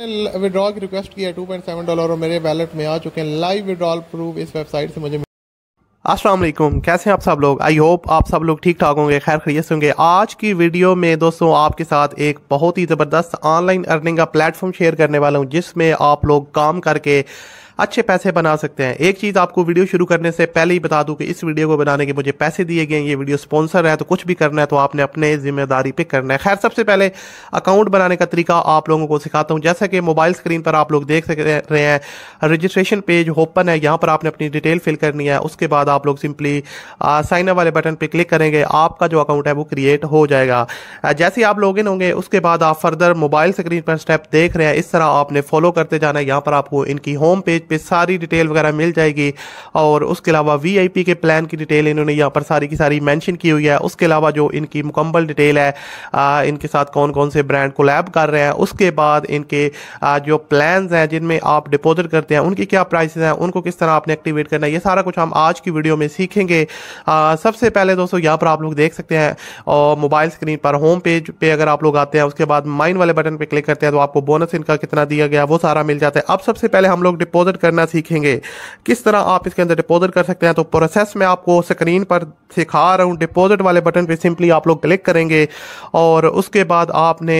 withdrawal की request की है टू पॉइंट सेवन डॉलर और मेरे वैलेट में आ चुके हैं लाइव विड्रॉल प्रूफ इस वेबसाइट से मुझे असलम कैसे हैं आप सब लोग आई होप आप सब लोग ठीक ठाक होंगे खैर खरीद होंगे आज की वीडियो में दोस्तों आपके साथ एक बहुत ही ज़बरदस्त ऑनलाइन अर्निंग का प्लेटफॉर्म शेयर करने वाला हूँ जिसमें आप लोग काम करके अच्छे पैसे बना सकते हैं एक चीज़ आपको वीडियो शुरू करने से पहले ही बता दूं कि इस वीडियो को बनाने के मुझे पैसे दिए गए ये वीडियो स्पॉन्सर है तो कुछ भी करना है तो आपने अपने जिम्मेदारी पे करना है खैर सबसे पहले अकाउंट बनाने का तरीका आप लोगों को सिखाता हूँ जैसा कि मोबाइल स्क्रीन पर आप लोग देख सक रहे हैं रजिस्ट्रेशन पेज ओपन है यहाँ पर आपने अपनी डिटेल फिल करनी है उसके बाद आप लोग सिंपली साइनअप वाले बटन पर क्लिक करेंगे आपका जो अकाउंट है वो क्रिएट हो जाएगा जैसे ही आप लॉग होंगे उसके बाद आप फर्दर मोबाइल स्क्रीन पर स्टेप देख रहे हैं इस तरह आपने फॉलो करते जाना है यहाँ पर आपको इनकी होम पेज पे सारी डिटेल वगैरह मिल जाएगी और उसके अलावा वीआईपी के प्लान की डिटेल इन्होंने यहाँ पर सारी की सारी मैंशन की हुई है उसके अलावा जो इनकी मुकम्मल डिटेल है आ, इनके साथ कौन कौन से ब्रांड लैब कर रहे हैं उसके बाद इनके आ, जो प्लान हैं जिनमें आप डिपोजिट करते हैं उनकी क्या प्राइस हैं उनको किस तरह आपने एक्टिवेट करना है ये सारा कुछ हम आज की वीडियो में सीखेंगे सबसे पहले दोस्तों यहाँ पर आप लोग देख सकते हैं और मोबाइल स्क्रीन पर होम पेज पे अगर आप लोग आते हैं उसके बाद माइन वाले बटन पर क्लिक करते हैं तो आपको बोनस इनका कितना दिया गया वो सारा मिल जाता है अब सबसे पहले हम लोग डिपोजिट करना सीखेंगे किस तरह आप इसके अंदर डिपॉजिट कर सकते हैं तो प्रोसेस में आपको स्क्रीन पर सिखा रहा हूँ डिपॉजिट वाले बटन पे सिंपली आप लोग क्लिक करेंगे और उसके बाद आपने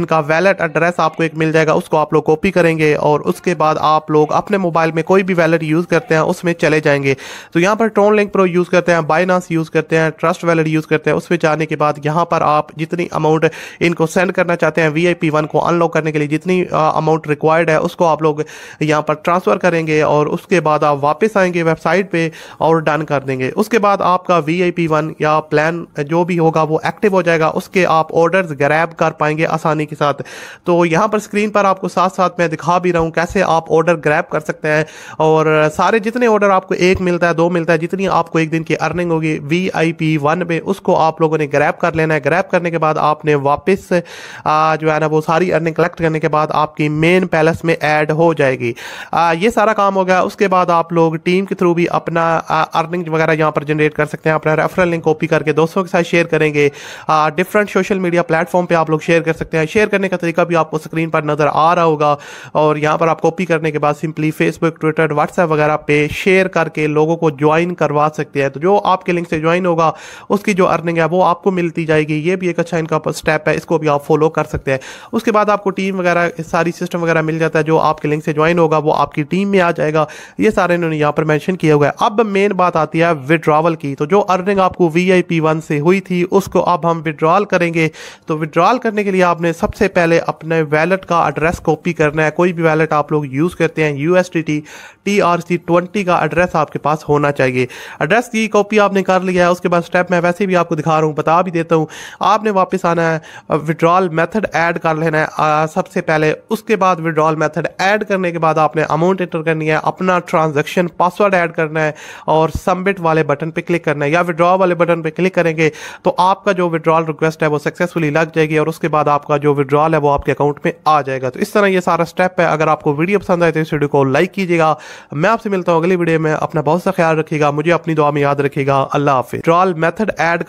इनका वैलेट एड्रेस आपको एक मिल जाएगा उसको आप लोग कॉपी करेंगे और उसके बाद आप लोग अपने मोबाइल में कोई भी वैलेट यूज़ करते हैं उसमें चले जाएंगे तो यहाँ पर ट्रोन लिंक प्रो यूज़ करते हैं बाइनास यूज़ करते हैं ट्रस्ट वैलेट यूज़ करते हैं उसमें जाने के बाद यहाँ पर आप जितनी अमाउंट इनको सेंड करना चाहते हैं वी आई को अनलॉक करने के लिए जितनी अमाउंट रिक्वायर्ड है उसको आप लोग यहाँ पर ट्रांसफ़र करेंगे और उसके बाद आप वापस आएंगे वेबसाइट पे और डन कर देंगे उसके बाद आपका वी आई पी वन या प्लान जो भी होगा वो एक्टिव हो जाएगा उसके आप ऑर्डर्स ग्रैब कर पाएंगे आसानी के साथ तो यहाँ पर स्क्रीन पर आपको साथ साथ मैं दिखा भी रहा हूँ कैसे आप ऑर्डर ग्रैब कर सकते हैं और सारे जितने ऑर्डर आपको एक मिलता है दो मिलता है जितनी आपको एक दिन की अर्निंग होगी वी आई पी वन में उसको आप लोगों ने ग्रैब कर लेना है ग्रैब करने के बाद आपने वापस जो है ना वो सारी अर्निंग कलेक्ट करने के बाद आपकी मेन पैलेस में ऐड हो जाएगी ये सारा काम हो गया उसके बाद आप लोग टीम के थ्रू भी अपना अर्निंग वगैरह यहाँ पर जनरेट कर सकते हैं अपना रेफरल लिंक कॉपी करके दोस्तों के साथ शेयर करेंगे डिफरेंट सोशल मीडिया प्लेटफॉर्म पर आप लोग शेयर कर सकते हैं शेयर करने का तरीका भी आपको स्क्रीन पर नज़र आ रहा होगा और यहाँ पर आप कॉपी करने के बाद सिंपली फेसबुक ट्विटर व्हाट्सएप वगैरह पे शेयर करके लोगों को ज्वाइन करवा सकते हैं तो जो आपके लिंक से ज्वाइन होगा उसकी जो अर्निंग है वो आपको मिलती जाएगी ये भी एक अच्छा इनका स्टेप है इसको भी आप फॉलो कर सकते हैं उसके बाद आपको टीम वगैरह सारी सिस्टम वगैरह मिल जाता है जो आपके लिंक से ज्वाइन होगा वो आपकी टीम में आ जाएगा ये सारे इन्होंने यहाँ पर मैंशन किया हुआ है अब मेन बात आती है विड्रावल की तो जो अर्निंग आपको वी आई पी वन से हुई थी उसको अब हम विड्रॉल करेंगे तो विड्रॉल करने के लिए आपने सबसे पहले अपने वैलेट का एड्रेस कॉपी करना है कोई भी वैलेट आप लोग यूज़ करते हैं U S T T T R C twenty का एड्रेस आपके पास होना चाहिए एड्रेस की कॉपी आपने कर लिया है उसके बाद स्टेप मैं वैसे भी आपको दिखा रहा हूँ बता भी देता हूँ आपने वापस आना है विड्रॉल मेथड ऐड कर लेना है आ, सबसे पहले उसके बाद विड्रॉल मेथड ऐड करने के बाद आपने अमाउंट अकाउंट एंटर करनी है अपना ट्रांजेक्शन पासवर्ड ऐड करना है और सबमिट वाले बटन पे क्लिक करना है या विड्रॉ वाले बटन पे क्लिक करेंगे तो आपका जो विड्रॉल रिक्वेस्ट है वो सक्सेसफुली लग जाएगी और उसके बाद आपका जो विड्रॉल है वो आपके अकाउंट में आ जाएगा तो इस तरह ये सारा स्टेप है अगर आपको वीडियो पसंद आए तो इस वीडियो को लाइक कीजिएगा मैं आपसे मिलता हूँ अगली वीडियो में अपना बहुत सा ख्याल रखिएगा मुझे अपनी दुआ में याद रखिएगा अल्लाह हाफि विड्रॉल मेथड ऐड